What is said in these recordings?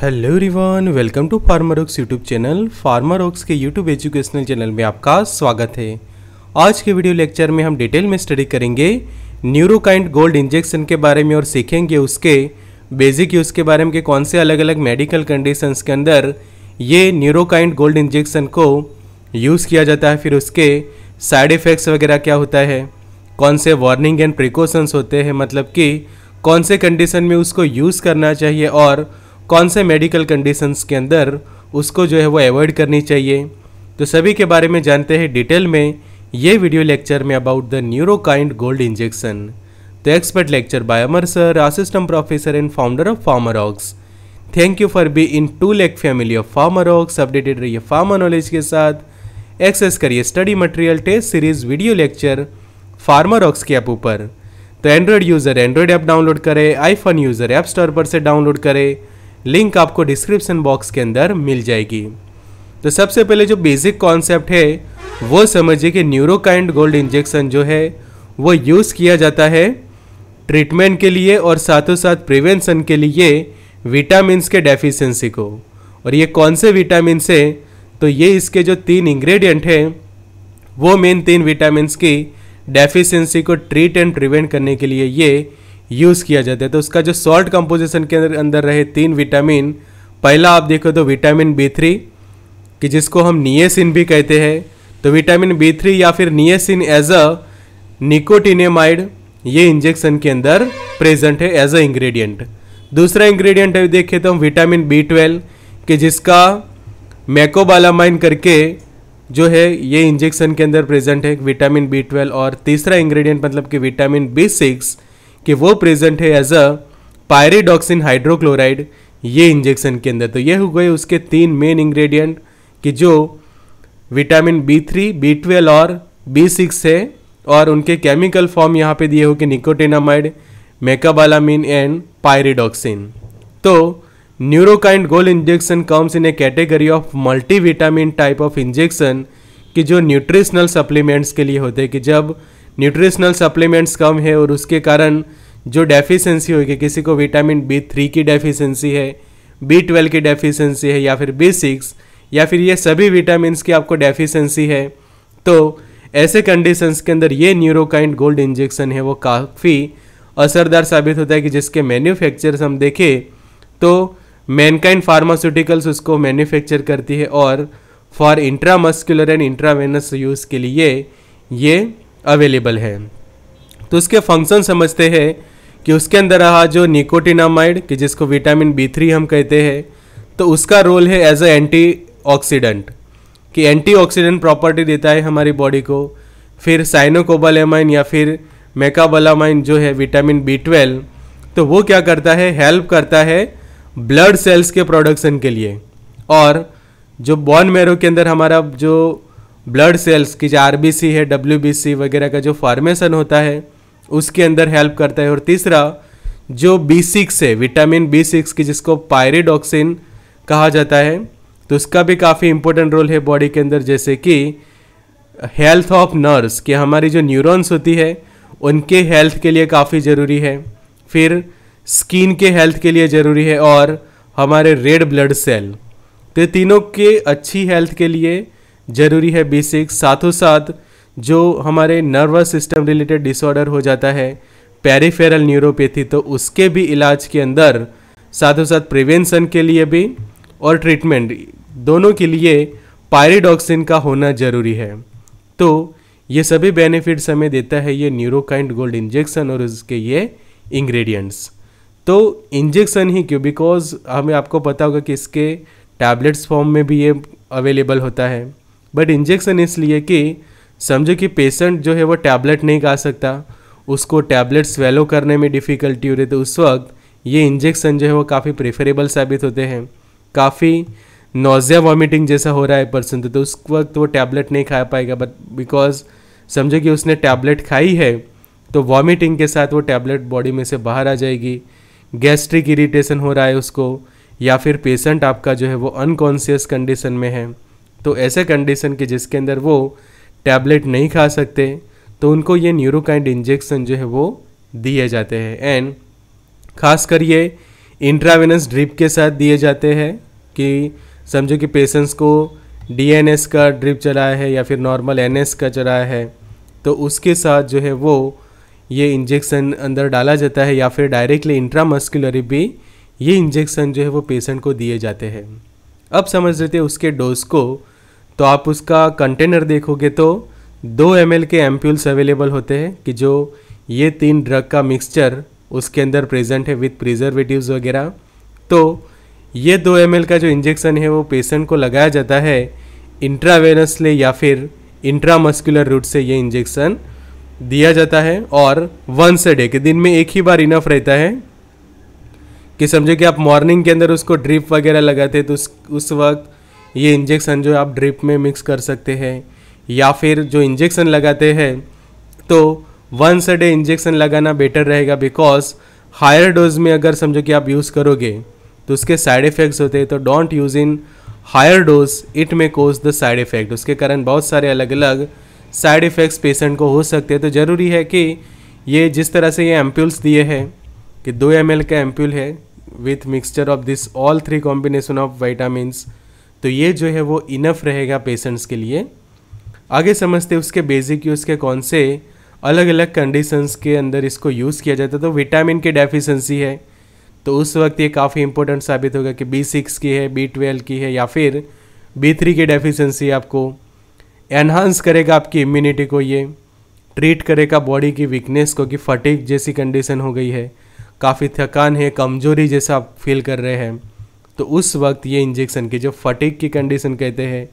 hello everyone welcome to farmer ox YouTube channel farmer ox के YouTube educational channel में आपका स्वागत है आज के वीडियो लेक्चर में हम डिटेल में स्टडी करेंगे न्यूरोकाइंड गोल्ड इंजेक्शन के बारे में और सीखेंगे उसके बेसिक यूज़ के बारे में कि कौन से अलग अलग मेडिकल कंडीशंस के अंदर ये न्यूरोकाइंड गोल्ड इंजेक्शन को यूज़ किया जाता है फिर उसके साइड इफ़ेक्ट्स वगैरह क्या होता है कौन से वार्निंग एंड प्रिकॉशंस होते हैं मतलब कि कौन से कंडीशन में उसको यूज़ करना चाहिए और कौन से मेडिकल कंडीशंस के अंदर उसको जो है वो अवॉइड करनी चाहिए तो सभी के बारे में जानते हैं डिटेल में ये वीडियो लेक्चर में about the Neurokind gold injection तो expert lecture by Amar sir assistant professor and founder of ox thank you for being to लेक फैमिली ऑफ ऑक्स अपडेटेड रहिए फार्मा नॉलेज के साथ एक्सेस करिए study material test series video lecture ox के app ऊपर तो android user android app download करें iPhone user app store पर से डाउनलोड करे लिंक आपको डिस्क्रिप्शन बॉक्स के अंदर मिल जाएगी तो सबसे पहले जो बेसिक कॉन्सेप्ट है वो समझिए कि न्यूरोकाइंड गोल्ड इंजेक्शन जो है वो यूज़ किया जाता है ट्रीटमेंट के लिए और साथों साथ प्रिवेंशन के लिए विटामिन के डेफिशिएंसी को और ये कौन से विटामिन है तो ये इसके जो तीन इंग्रेडिएंट हैं वो मेन तीन विटामिन की डेफिशिएंसी को ट्रीट एंड प्रिवेंट करने के लिए ये यूज़ किया जाता है तो उसका जो सॉल्ट कंपोजिशन के अंदर रहे तीन विटामिन पहला आप देखो तो विटामिन बी थ्री कि जिसको हम नियसिन भी कहते हैं तो विटामिन बी थ्री या फिर नियसिन एज अ निकोटिनेमाइड ये इंजेक्शन के अंदर प्रेजेंट है एज अ इंग्रेडिएंट दूसरा इंग्रेडिएंट है देखे तो हम विटामिन बी ट्वेल्व कि जिसका मैकोबालामाइन करके जो है ये इंजेक्शन के अंदर प्रेजेंट है विटामिन बी ट्वेल्व और तीसरा इंग्रेडिएंट मतलब कि विटामिन बी सिक्स कि वो प्रेजेंट है एज अ पायरेडॉक्सिन हाइड्रोक्लोराइड ये इंजेक्शन के अंदर तो ये हो गए उसके तीन मेन इंग्रेडिएंट कि जो vitamin B three B twelve और बी सिक्स है और उनके केमिकल फॉर्म यहाँ पे दिए हो कि निकोटेनामाइड मेकाबालामिन एंड पायरेडॉक्सिन तो Neurokind gold injection comes in a category of multivitamin type of injection कि जो न्यूट्रिशनल सप्लीमेंट्स के लिए होते हैं कि जब न्यूट्रिशनल सप्लीमेंट्स कम है और उसके कारण जो डेफिशिएंसी होगी किसी को विटामिन बी थ्री की डेफिशिएंसी है बी ट्वेल्व की डेफिशिएंसी है या फिर बी सिक्स या फिर ये सभी विटामिन की आपको डेफिशिएंसी है तो ऐसे कंडीशंस के अंदर ये न्यूरोकाइंड गोल्ड इंजेक्शन है वो काफ़ी असरदार साबित होता है कि जिसके मैन्युफैक्चर हम देखें तो मैनकाइंड फार्मास्यूटिकल्स उसको मैन्युफैक्चर करती है और for intramuscular and intravenous use के लिए ये अवेलेबल है तो उसके फंक्शन समझते हैं कि उसके अंदर रहा जो निकोटिनामाइड कि जिसको विटामिन बी थ्री हम कहते हैं तो उसका रोल है एज अ एंटी ऑक्सीडेंट कि एंटी ऑक्सीडेंट प्रॉपर्टी देता है हमारी बॉडी को फिर साइनोकोबालेमाइन या फिर मेकाबलामाइन जो है विटामिन बी ट्वेल्व तो वो क्या करता है हेल्प करता है ब्लड सेल्स के प्रोडक्शन के लिए और जो बॉन मेरो के अंदर हमारा जो ब्लड सेल्स की जो आर है डब्ल्यू वगैरह का जो फॉर्मेशन होता है उसके अंदर हेल्प करता है और तीसरा जो बी सिक्स है विटामिन बी सिक्स की जिसको पायरेडॉक्सिन कहा जाता है तो उसका भी काफ़ी इम्पोर्टेंट रोल है बॉडी के अंदर जैसे कि हेल्थ ऑफ नर्व्स कि हमारी जो न्यूरॉन्स होती है उनके हेल्थ के लिए काफ़ी ज़रूरी है फिर स्किन के हेल्थ के लिए ज़रूरी है और हमारे रेड ब्लड सेल तो तीनों के अच्छी हेल्थ के लिए ज़रूरी है बेसिक्स साथों साथ जो हमारे नर्वस सिस्टम रिलेटेड डिसऑर्डर हो जाता है पेरीफेरल न्यूरोपैथी तो उसके भी इलाज के अंदर साथों साथ प्रिवेंशन के लिए भी और ट्रीटमेंट दोनों के लिए पायरिडॉक्सिन का होना ज़रूरी है तो ये सभी बेनिफिट्स हमें देता है ये न्यूरोकाइंड गोल्ड इंजेक्शन और उसके ये इंग्रेडिएंट्स तो इंजेक्शन ही क्यों बिकॉज हमें आपको पता होगा कि इसके टैबलेट्स फॉर्म में भी ये अवेलेबल होता है बट इंजेक्शन इसलिए कि समझो कि पेशेंट जो है वो टैबलेट नहीं खा सकता उसको टैबलेट स्वेलो करने में डिफ़िकल्टी हो रही तो उस वक्त ये इंजेक्शन जो है वो काफ़ी प्रेफरेबल साबित होते हैं काफ़ी नोज़िया वॉमिटिंग जैसा हो रहा है पर्सन तो उस वक्त वो टैबलेट नहीं खा पाएगा बट बिकॉज समझो कि उसने टैबलेट खाई है तो वॉमिटिंग के साथ वो टैबलेट बॉडी में से बाहर आ जाएगी गैस्ट्रिक इरिटेशन हो रहा है उसको या फिर पेशेंट आपका जो है वो अनकॉन्शियस कंडीशन में है तो ऐसे कंडीशन के जिसके अंदर वो टैबलेट नहीं खा सकते तो उनको ये न्यूरोकाइंड इंजेक्शन जो है वो दिए जाते हैं एंड खासकर ये इंट्रावेनस ड्रिप के साथ दिए जाते हैं कि समझो कि पेशेंट्स को डीएनएस का ड्रिप चलाया है या फिर नॉर्मल एनएस का चलाया है तो उसके साथ जो है वो ये इंजेक्शन अंदर डाला जाता है या फिर डायरेक्टली इंट्रामस्कुलरी भी ये इंजेक्शन जो है वो पेशेंट को दिए जाते हैं अब समझ लेते हैं उसके डोज को तो आप उसका कंटेनर देखोगे तो दो एम के एम्प्यूल्स अवेलेबल होते हैं कि जो ये तीन ड्रग का मिक्सचर उसके अंदर प्रेजेंट है विथ प्रिजर्वेटिव वगैरह तो ये दो एम का जो इंजेक्शन है वो पेशेंट को लगाया जाता है इंट्रावेनसले या फिर इंट्रामस्कुलर रूट से ये इंजेक्शन दिया जाता है और वंस अ डे के दिन में एक ही बार इनफ रहता है कि समझो कि आप मॉर्निंग के अंदर उसको ड्रिप वगैरह लगाते तो उस उस वक्त ये इंजेक्शन जो आप ड्रिप में मिक्स कर सकते हैं या फिर जो इंजेक्शन लगाते हैं तो वंस अ डे इंजेक्शन लगाना बेटर रहेगा बिकॉज हायर डोज में अगर समझो कि आप यूज़ करोगे तो उसके साइड इफ़ेक्ट्स होते हैं तो don't use in higher dose it may cause the side effect उसके कारण बहुत सारे अलग अलग साइड इफ़ेक्ट्स पेशेंट को हो सकते हैं तो ज़रूरी है कि ये जिस तरह से ये एम्प्यूल्स दिए हैं कि दो एम का एम्प्यूल है with mixture of this all three combination of vitamins तो ये जो है वो इनफ रहेगा पेशेंट्स के लिए आगे समझते उसके बेसिक यूज़ के कौन से अलग अलग कंडीशंस के अंदर इसको यूज़ किया जाता है तो विटामिन की डेफिशिएंसी है तो उस वक्त ये काफ़ी इंपॉर्टेंट साबित होगा कि बी सिक्स की है बी ट्वेल्व की है या फिर बी थ्री की डेफिशिएंसी आपको एनहांस करेगा आपकी इम्यूनिटी को ये ट्रीट करेगा बॉडी की वीकनेस को कि फटिक जैसी कंडीशन हो गई है काफ़ी थकान है कमजोरी जैसा आप फील कर रहे हैं तो उस वक्त ये इंजेक्शन की जो फटिक की कंडीशन कहते हैं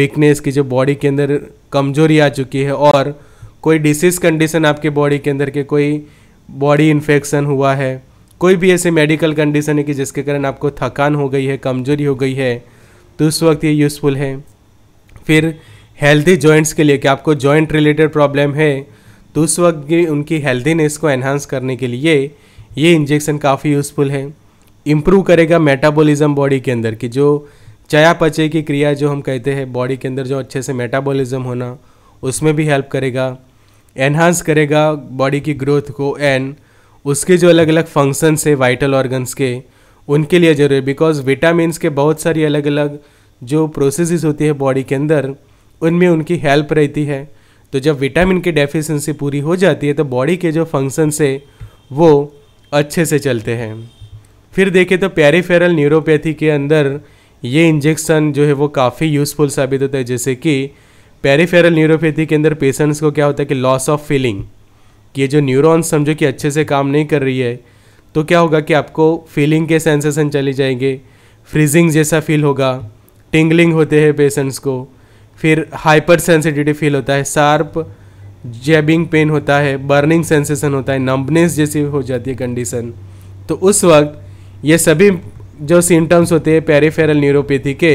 वीकनेस की जो बॉडी के अंदर कमजोरी आ चुकी है और कोई डिसीज कंडीशन आपके बॉडी के अंदर के कोई बॉडी इन्फेक्शन हुआ है कोई भी ऐसे मेडिकल कंडीशन है कि जिसके कारण आपको थकान हो गई है कमजोरी हो गई है तो उस वक्त ये यूज़फुल है फिर हेल्दी जॉइंट्स के लिए कि आपको जॉइंट रिलेटेड प्रॉब्लम है तो उस वक्त भी उनकी हेल्दीनेस को एनहांस करने के लिए ये इंजेक्शन काफ़ी यूज़फुल है इम्प्रूव करेगा मेटाबॉलिज्म बॉडी के अंदर कि जो चयापचय की क्रिया जो हम कहते हैं बॉडी के अंदर जो अच्छे से मेटाबॉलिज्म होना उसमें भी हेल्प करेगा एनहांस करेगा बॉडी की ग्रोथ को एंड उसके जो अलग अलग फंक्शंस है वाइटल ऑर्गन्स के उनके लिए ज़रूरी बिकॉज विटामिन के बहुत सारी अलग अलग जो प्रोसेस होती है बॉडी के अंदर उनमें उनकी हेल्प रहती है तो जब विटामिन की डेफिशिएंसी पूरी हो जाती है तो बॉडी के जो फंक्शंस है वो अच्छे से चलते हैं फिर देखें तो पेरीफेरल न्यूरोपैथी के अंदर ये इंजेक्शन जो है वो काफ़ी यूज़फुल साबित होता है जैसे कि पेरीफेरल न्यूरोपैथी के अंदर पेशेंट्स को क्या होता है कि लॉस ऑफ फीलिंग ये जो न्यूरॉन्स समझो कि अच्छे से काम नहीं कर रही है तो क्या होगा कि आपको फीलिंग के सेंसेशन चले जाएंगे फ्रीजिंग जैसा फील होगा टिंगलिंग होते हैं पेशेंट्स को फिर हाइपर सेंसिटिविटी फील होता है शार्प जेबिंग पेन होता है बर्निंग सेंसेशन होता है नंबनेस जैसी हो जाती है कंडीशन तो उस वक्त ये सभी जो सिम्टम्स होते हैं पेरीफेरल न्यूरोपैथी के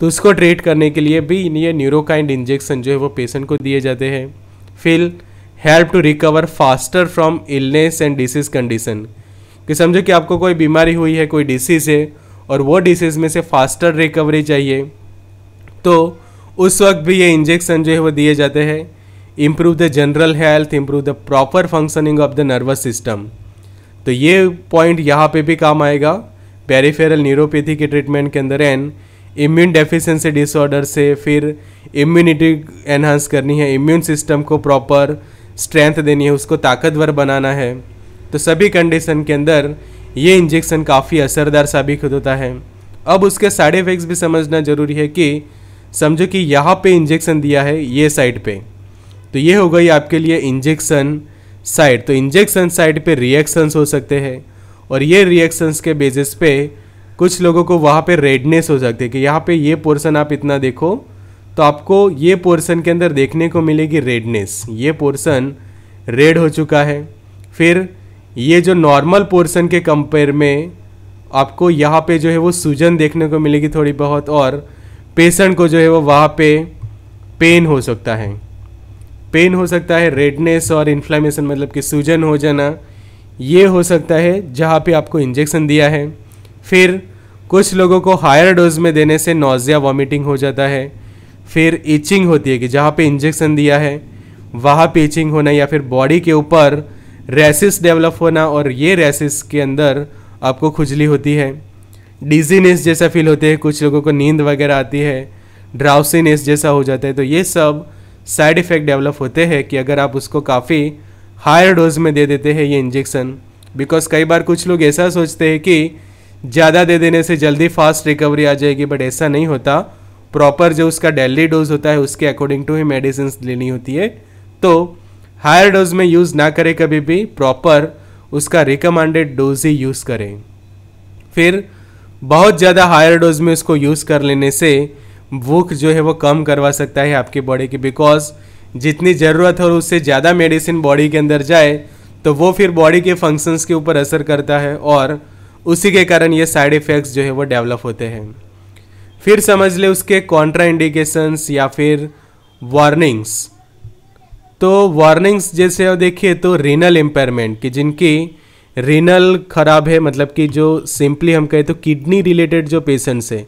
तो उसको ट्रीट करने के लिए भी ये न्यूरोकाइंड इंजेक्शन जो है वो पेशेंट को दिए जाते हैं fill help to recover faster from illness and disease condition कि समझो कि आपको कोई बीमारी हुई है कोई डिसीज़ है और वो डिसीज़ में से फास्टर रिकवरी चाहिए तो उस वक्त भी ये इंजेक्शन जो है वो दिए जाते हैं improve the general health improve the proper functioning of the nervous system तो ये पॉइंट यहाँ पे भी काम आएगा पेरीफेरल न्यूरोपैथी के ट्रीटमेंट के अंदर एंड इम्यून डेफिशिएंसी डिसऑर्डर से फिर इम्यूनिटी एनहांस करनी है इम्यून सिस्टम को प्रॉपर स्ट्रेंथ देनी है उसको ताकतवर बनाना है तो सभी कंडीशन के अंदर ये इंजेक्शन काफ़ी असरदार साबित होता है अब उसके साइड इफ़ेक्ट्स भी समझना ज़रूरी है कि समझो कि यहाँ पे इंजेक्शन दिया है ये साइड पे तो ये हो गई आपके लिए इंजेक्शन साइड तो इंजेक्शन साइड पे रिएक्शंस हो सकते हैं और ये रिएक्शंस के बेसिस पे कुछ लोगों को वहाँ पे रेडनेस हो सकती है कि यहाँ पे ये पोर्शन आप इतना देखो तो आपको ये पोर्शन के अंदर देखने को मिलेगी रेडनेस ये पोर्शन रेड हो चुका है फिर ये जो नॉर्मल पोर्शन के कंपेयर में आपको यहाँ पे जो है वो सूजन देखने को मिलेगी थोड़ी बहुत और पेशेंट को जो है वो वहाँ पे पेन हो सकता है पेन हो सकता है रेडनेस और इन्फ्लामेशन मतलब कि सूजन हो जाना ये हो सकता है जहाँ पे आपको इंजेक्शन दिया है फिर कुछ लोगों को हायर डोज में देने से नोज़िया वॉमिटिंग हो जाता है फिर ईचिंग होती है कि जहाँ पे इंजेक्शन दिया है वहाँ पे इचिंग होना या फिर बॉडी के ऊपर रेसिस डेवलप होना और ये रेसिस के अंदर आपको खुजली होती है डिजीनेस जैसा फील होते हैं कुछ लोगों को नींद वगैरह आती है ड्राउसीनेस जैसा हो जाता है तो ये सब साइड इफ़ेक्ट डेवलप होते हैं कि अगर आप उसको काफ़ी हायर डोज में दे देते हैं ये इंजेक्शन बिकॉज कई बार कुछ लोग ऐसा सोचते हैं कि ज़्यादा दे देने से जल्दी फास्ट रिकवरी आ जाएगी बट ऐसा नहीं होता प्रॉपर जो उसका डेली डोज होता है उसके अकॉर्डिंग टू ही मेडिसिन लेनी होती है तो हायर डोज में यूज़ ना करें कभी भी प्रॉपर उसका रिकमेंडेड डोज ही यूज़ करें फिर बहुत ज़्यादा हायर डोज में उसको यूज़ कर लेने से भूख जो है वो कम करवा सकता है आपके बॉडी की बिकॉज जितनी ज़रूरत हो उससे ज़्यादा मेडिसिन बॉडी के अंदर जाए तो वो फिर बॉडी के फंक्शंस के ऊपर असर करता है और उसी के कारण ये साइड इफ़ेक्ट्स जो है वो डेवलप होते हैं फिर समझ ले उसके कॉन्ट्रा इंडिकेशंस या फिर वार्निंग्स तो वार्निंग्स जैसे देखिए तो रीनल इम्पेयरमेंट कि जिनकी रीनल ख़राब है मतलब कि जो सिंपली हम कहें तो किडनी रिलेटेड जो पेशेंट्स हैं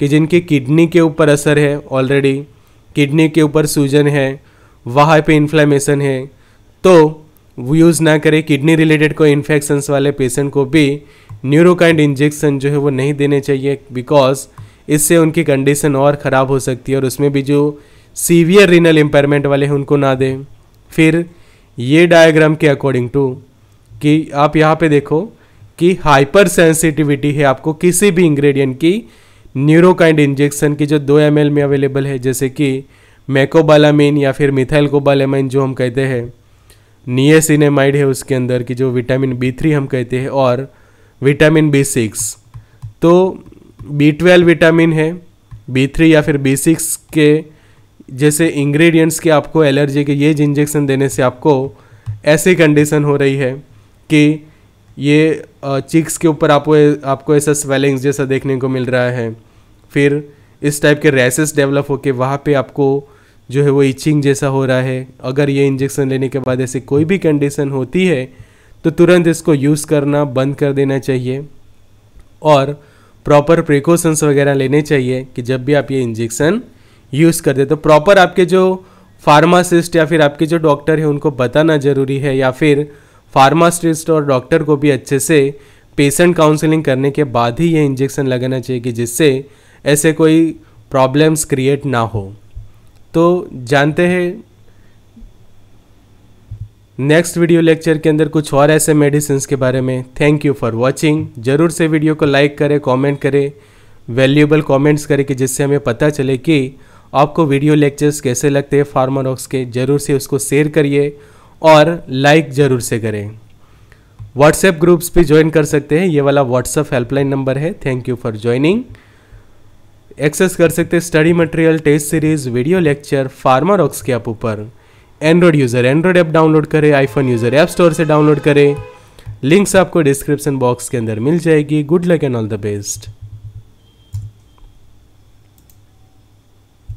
कि जिनके किडनी के ऊपर असर है ऑलरेडी किडनी के ऊपर सूजन है वहाँ पे इन्फ्लेमेशन है तो यूज़ ना करें किडनी रिलेटेड कोई इन्फेक्शंस वाले पेशेंट को भी न्यूरोकाइंड इंजेक्शन जो है वो नहीं देने चाहिए बिकॉज इससे उनकी कंडीशन और ख़राब हो सकती है और उसमें भी जो सीवियर रीनल इम्पेयरमेंट वाले हैं उनको ना दें फिर ये डायग्राम के अकॉर्डिंग टू कि आप यहाँ पे देखो कि हाइपर सेंसिटिविटी है आपको किसी भी इंग्रेडिएंट की न्यूरोकाइंड इंजेक्शन की जो दो एम में अवेलेबल है जैसे कि मैकोबालामिन या फिर मिथाइल कोबालामाइन जो हम कहते हैं नियसिनेमाइड है उसके अंदर की जो विटामिन बी थ्री हम कहते हैं और विटामिन बी सिक्स तो बी ट्वेल्व विटामिन है बी थ्री या फिर बी सिक्स के जैसे इंग्रेडिएंट्स के आपको एलर्जी के ये इंजेक्शन देने से आपको ऐसी कंडीशन हो रही है कि ये चिक्स के ऊपर आपको आपको ऐसा स्वेलिंग्स जैसा देखने को मिल रहा है फिर इस टाइप के रैसेस डेवलप होके वहाँ पे आपको जो है वो इचिंग जैसा हो रहा है अगर ये इंजेक्शन लेने के बाद ऐसी कोई भी कंडीशन होती है तो तुरंत इसको यूज़ करना बंद कर देना चाहिए और प्रॉपर प्रिकॉशंस वगैरह लेने चाहिए कि जब भी आप ये इंजेक्शन यूज़ कर दे तो प्रॉपर आपके जो फार्मासिस्ट या फिर आपके जो डॉक्टर हैं उनको बताना ज़रूरी है या फिर फार्मासिस्ट और डॉक्टर को भी अच्छे से पेशेंट काउंसलिंग करने के बाद ही ये इंजेक्शन लगाना चाहिए कि जिससे ऐसे कोई प्रॉब्लम्स क्रिएट ना हो तो जानते हैं नेक्स्ट वीडियो लेक्चर के अंदर कुछ और ऐसे मेडिसिन के बारे में थैंक यू फॉर वॉचिंग ज़रूर से वीडियो को लाइक करें कॉमेंट करें वैल्यूबल कमेंट्स करें कि जिससे हमें पता चले कि आपको वीडियो लेक्चर्स कैसे लगते हैं फार्माडॉक्स के ज़रूर से उसको शेयर करिए और लाइक ज़रूर से करें व्हाट्सएप ग्रुप्स भी ज्वाइन कर सकते हैं ये वाला व्हाट्सएप हेल्पलाइन नंबर है thank you for joining access कर सकते हैं study material test series video lecture pharma के ऐप ऊपर android user android app download करें आईफोन यूज़र ऐप स्टोर से डाउनलोड करें लिंक्स आपको डिस्क्रिप्शन बॉक्स के अंदर मिल जाएगी good luck and all the best